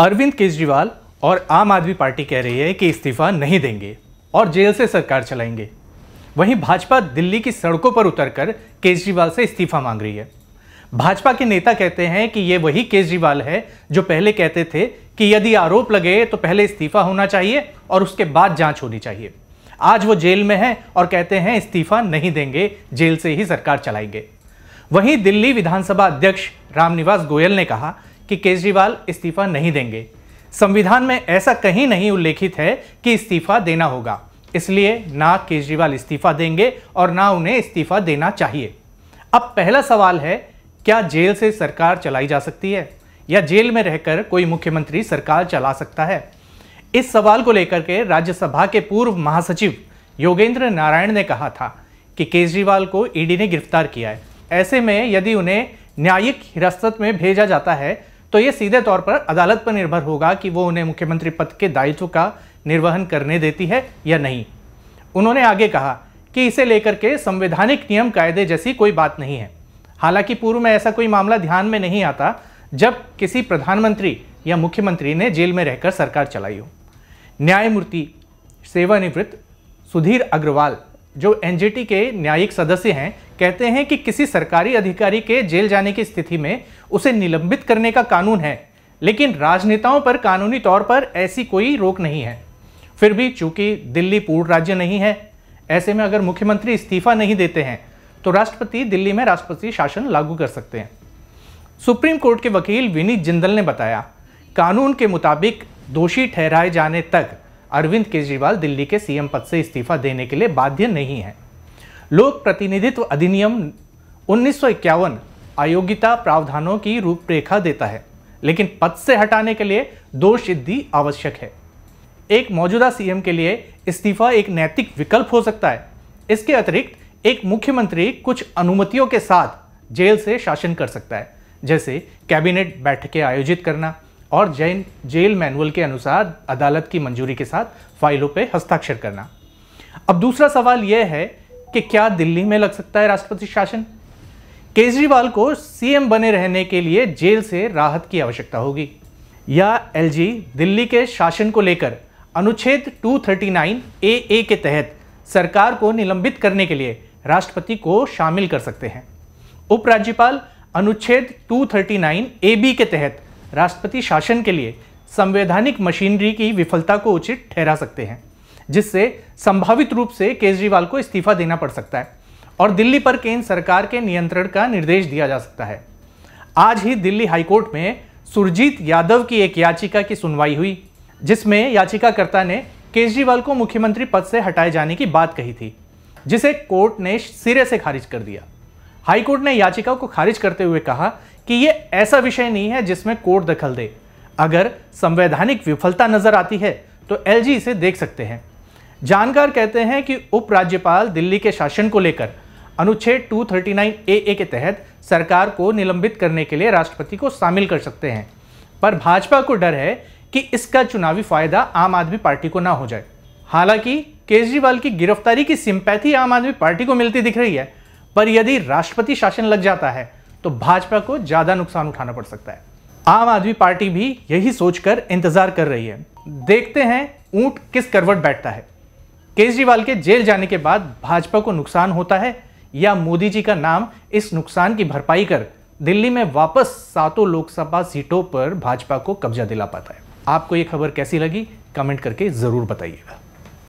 अरविंद केजरीवाल और आम आदमी पार्टी कह रही है कि इस्तीफा नहीं देंगे और जेल से सरकार चलाएंगे वहीं भाजपा दिल्ली की सड़कों पर उतरकर केजरीवाल से इस्तीफा मांग रही है भाजपा के नेता कहते हैं कि ये वही केजरीवाल है जो पहले कहते थे कि यदि आरोप लगे तो पहले इस्तीफा होना चाहिए और उसके बाद जांच होनी चाहिए आज वो जेल में है और कहते हैं इस्तीफा नहीं देंगे जेल से ही सरकार चलाएंगे वहीं दिल्ली विधानसभा अध्यक्ष रामनिवास गोयल ने कहा कि केजरीवाल इस्तीफा नहीं देंगे संविधान में ऐसा कहीं नहीं उल्लेखित है कि इस्तीफा देना होगा इसलिए ना केजरीवाल इस्तीफा देंगे और ना उन्हें इस्तीफा देना चाहिए अब पहला सवाल है क्या जेल से सरकार चलाई जा सकती है या जेल में रहकर कोई मुख्यमंत्री सरकार चला सकता है इस सवाल को लेकर के राज्यसभा के पूर्व महासचिव योगेंद्र नारायण ने कहा था कि केजरीवाल को ईडी ने गिरफ्तार किया है ऐसे में यदि उन्हें न्यायिक हिरासत में भेजा जाता है तो ये सीधे तौर पर अदालत पर निर्भर होगा कि वो उन्हें मुख्यमंत्री पद के दायित्व का निर्वहन करने देती है या नहीं उन्होंने आगे कहा कि इसे लेकर के संवैधानिक नियम कायदे जैसी कोई बात नहीं है हालांकि पूर्व में ऐसा कोई मामला ध्यान में नहीं आता जब किसी प्रधानमंत्री या मुख्यमंत्री ने जेल में रहकर सरकार चलाई हो न्यायमूर्ति सेवानिवृत्त सुधीर अग्रवाल जो एनजीटी के न्यायिक सदस्य हैं कहते हैं कि किसी सरकारी अधिकारी के जेल जाने की स्थिति में उसे निलंबित करने का कानून है लेकिन राजनेताओं पर कानूनी तौर पर ऐसी कोई रोक नहीं है फिर भी चूंकि दिल्ली पूर्ण राज्य नहीं है ऐसे में अगर मुख्यमंत्री इस्तीफा नहीं देते हैं तो राष्ट्रपति दिल्ली में राष्ट्रपति शासन लागू कर सकते हैं सुप्रीम कोर्ट के वकील विनीत जिंदल ने बताया कानून के मुताबिक दोषी ठहराए जाने तक अरविंद केजरीवाल दिल्ली के सीएम पद से इस्तीफा देने के लिए बाध्य नहीं है लोक प्रतिनिधित्व अधिनियम उन्नीस अयोग्यता प्रावधानों की रूपरेखा देता है लेकिन पद से हटाने के लिए दो सिद्धि आवश्यक है एक मौजूदा सीएम के लिए इस्तीफा एक नैतिक विकल्प हो सकता है इसके अतिरिक्त एक मुख्यमंत्री कुछ अनुमतियों के साथ जेल से शासन कर सकता है जैसे कैबिनेट बैठकें आयोजित करना और जैन जेल मैनुअल के अनुसार अदालत की मंजूरी के साथ फाइलों पर हस्ताक्षर करना अब दूसरा सवाल यह है कि क्या दिल्ली में लग सकता है राष्ट्रपति शासन केजरीवाल को सीएम बने रहने के लिए जेल से राहत की आवश्यकता होगी या एलजी दिल्ली के शासन को लेकर अनुच्छेद 239 ए के तहत सरकार को निलंबित करने के लिए राष्ट्रपति को शामिल कर सकते हैं उपराज्यपाल अनुच्छेद 239 ए बी के तहत राष्ट्रपति शासन के लिए संवैधानिक मशीनरी की विफलता को उचित ठहरा सकते हैं जिससे संभावित रूप से केजरीवाल को इस्तीफा देना पड़ सकता है और दिल्ली पर केंद्र सरकार के नियंत्रण का निर्देश दिया जा सकता है आज ही दिल्ली हाईकोर्ट में सुरजीत यादव की एक याचिका की सुनवाई हुई जिसमें याचिकाकर्ता ने केजरीवाल को मुख्यमंत्री पद से हटाए जाने की बात कही थी जिसे कोर्ट ने सिरे से खारिज कर दिया हाईकोर्ट ने याचिका को खारिज करते हुए कहा कि यह ऐसा विषय नहीं है जिसमें कोर्ट दखल दे अगर संवैधानिक विफलता नजर आती है तो एलजी इसे देख सकते हैं जानकार कहते हैं कि उपराज्यपाल दिल्ली के शासन को लेकर अनुच्छेद 239 ए के तहत सरकार को निलंबित करने के लिए राष्ट्रपति को शामिल कर सकते हैं पर भाजपा को डर है कि इसका चुनावी फायदा आम आदमी पार्टी को ना हो जाए हालांकि केजरीवाल की गिरफ्तारी की सिंपैथी आम आदमी पार्टी को मिलती दिख रही है पर यदि राष्ट्रपति शासन लग जाता है तो भाजपा को ज़्यादा नुकसान उठाना पड़ सकता है आम आदमी पार्टी भी यही सोचकर इंतजार कर रही है देखते हैं ऊंट किस करवट बैठता है केजरीवाल के जेल जाने के बाद भाजपा को नुकसान होता है या मोदी जी का नाम इस नुकसान की भरपाई कर दिल्ली में वापस सातों लोकसभा सीटों पर भाजपा को कब्जा दिला पाता है आपको ये खबर कैसी लगी कमेंट करके ज़रूर बताइएगा